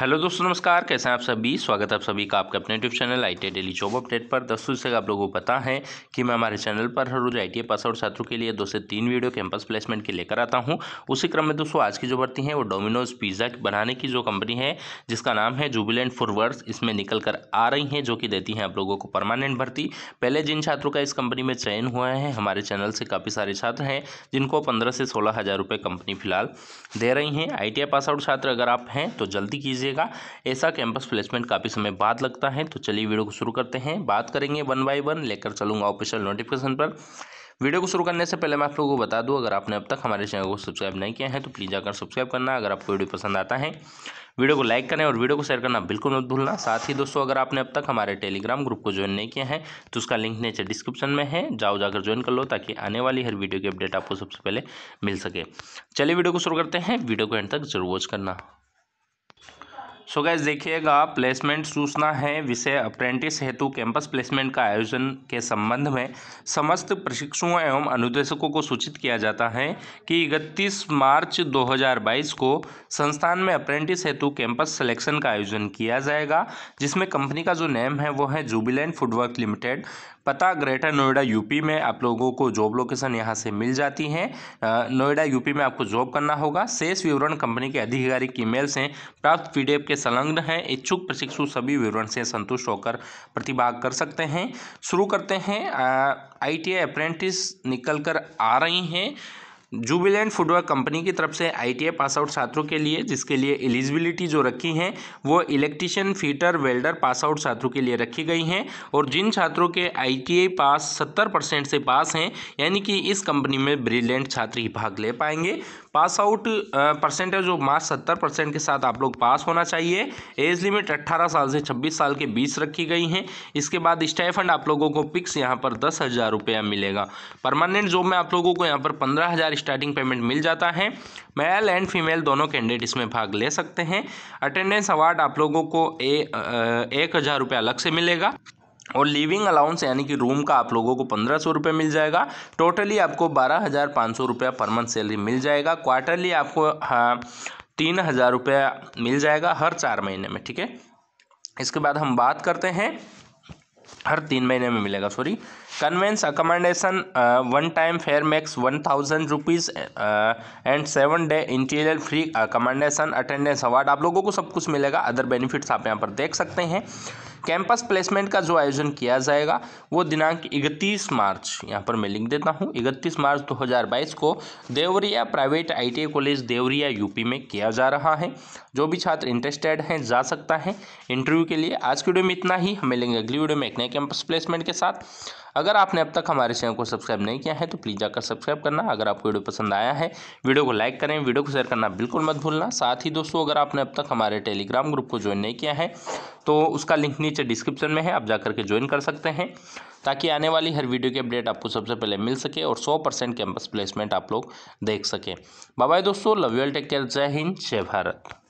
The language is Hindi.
हेलो दोस्तों नमस्कार कैसे हैं आप सभी स्वागत है आप सभी का आपके अपने YouTube channel I T daily job update पर दोस्तों से आप लोगों को पता है कि मैं हमारे चैनल पर हर रोज आई टी पास आउट छात्रों के लिए दो से तीन वीडियो कैंपस प्लेसमेंट के लेकर आता हूं उसी क्रम में दोस्तों आज की जो भर्ती है वो डोमिनोज पिज़्ज़ा बनाने की जो कंपनी है जिसका नाम है जुबिलेंट फॉरवर्ड्स इसमें निकल कर आ रही हैं जो कि देती हैं आप लोगों को परमानेंट भर्ती पहले जिन छात्रों का इस कंपनी में चयन हुआ है हमारे चैनल से काफ़ी सारे छात्र हैं जिनको पंद्रह से सोलह हज़ार रुपये कंपनी फिलहाल दे रही हैं आई टी पास आउट छात्र अगर आप हैं तो जल्दी कीजिए कीजिएगा ऐसा कैंपस प्लेसमेंट काफ़ी समय बाद लगता है तो चलिए वीडियो को शुरू करते हैं बात करेंगे वन बाई वन लेकर चलूँगा ऑफिशियल नोटिफिकेशन पर वीडियो को शुरू करने से पहले मैं आप लोगों को बता दूं अगर आपने अब तक हमारे चैनल को सब्सक्राइब नहीं किया है तो प्लीज़ जाकर सब्सक्राइब करना अगर आपको वीडियो पसंद आता है वीडियो को लाइक करें और वीडियो को शेयर करना बिल्कुल मत भूलना साथ ही दोस्तों अगर आपने अब तक हमारे टेलीग्राम ग्रुप को ज्वाइन नहीं किया है तो उसका लिंक नीचे डिस्क्रिप्शन में है जाओ जाकर ज्वाइन कर लो ताकि आने वाली हर वीडियो की अपडेट आपको सबसे पहले मिल सके चलिए वीडियो को शुरू करते हैं वीडियो को एंड तक जरूर वॉच करना सो गैस देखिएगा प्लेसमेंट सूचना है विषय अप्रेंटिस हेतु कैंपस प्लेसमेंट का आयोजन के संबंध में समस्त प्रशिक्षुओं एवं अनुदेशकों को सूचित किया जाता है कि इकतीस मार्च 2022 को संस्थान में अप्रेंटिस हेतु कैंपस सिलेक्शन का आयोजन किया जाएगा जिसमें कंपनी का जो नेम है वो है जुबिलेंट फूडवर्क लिमिटेड पता ग्रेटर नोएडा यूपी में आप लोगों को जॉब लोकेशन यहाँ से मिल जाती है नोएडा यूपी में आपको जॉब करना होगा शेष विवरण कंपनी के आधिकारिक ईमेल से प्राप्त पीडीएफ के संलग्न हैं इच्छुक प्रशिक्षु सभी विवरण से संतुष्ट होकर प्रतिभाग कर सकते हैं शुरू करते हैं आई टी अप्रेंटिस निकल कर आ रही हैं जुबिलेंट फुटवेयर कंपनी की तरफ से आई पास आउट छात्रों के लिए जिसके लिए एलिजिबिलिटी जो रखी है वो electrician fitter welder pass out छात्रों के लिए रखी गई हैं और जिन छात्रों के आई पास सत्तर परसेंट से पास हैं यानी कि इस कंपनी में ब्रिलियंट छात्र ही भाग ले पाएंगे pass out percentage of marks सत्तर परसेंट के साथ आप लोग पास होना चाहिए एज लिमिट अट्ठारह साल से छब्बीस साल के बीच रखी गई हैं इसके बाद स्टाइफंड आप लोगों को पिक्स यहाँ पर दस हज़ार रुपया मिलेगा परमानेंट जॉब में आप लोगों को यहाँ पर पंद्रह हज़ार स्टार्टिंग पेमेंट मिल जाता है मेल एंड फीमेल दोनों कैंडिडेट इसमें भाग ले सकते हैं अटेंडेंस अवार्ड आप लोगों को ए, एक हज़ार रुपये अलग से मिलेगा और लिविंग अलाउंस यानी कि रूम का आप लोगों को पंद्रह सौ रुपये मिल जाएगा टोटली आपको बारह हज़ार पाँच सौ रुपया पर मंथ सैलरी मिल जाएगा क्वार्टरली आपको हाँ, तीन हज़ार रुपया मिल जाएगा हर चार महीने में ठीक है इसके बाद हम बात करते हैं हर तीन महीने में मिलेगा sorry conveyance accommodation one time fare max one thousand rupees and seven day interior free accommodation attendance award आप लोगों को सब कुछ मिलेगा अदर बेनिफिट्स आप यहाँ पर देख सकते हैं कैंपस प्लेसमेंट का जो आयोजन किया जाएगा वो दिनांक 31 मार्च यहाँ पर मैं लिख देता हूँ 31 मार्च 2022 को Deoria private ITI college Deoria UP में किया जा रहा है जो भी छात्र इंटरेस्टेड हैं जा सकता है इंटरव्यू के लिए आज की वीडियो में इतना ही हमें लेंगे अगली वीडियो में एक नए कैंपस प्लेसमेंट के साथ अगर आपने अब तक हमारे चैनल को सब्सक्राइब नहीं किया है तो प्लीज़ जाकर सब्सक्राइब करना अगर आपको वीडियो पसंद आया है वीडियो को लाइक करें वीडियो को शेयर करना बिल्कुल मत भूलना साथ ही दोस्तों अगर आपने अब तक हमारे टेलीग्राम ग्रुप को ज्वाइन नहीं किया है तो उसका लिंक नीचे डिस्क्रिप्शन में है आप जा करके ज्वाइन कर सकते हैं ताकि आने वाली हर वीडियो की अपडेट आपको सबसे पहले मिल सके और सौ परसेंट कैंपस प्लेसमेंट आप लोग देख सकें बाय दोस्तों लव यूल टेक केयर जय हिंद जय भारत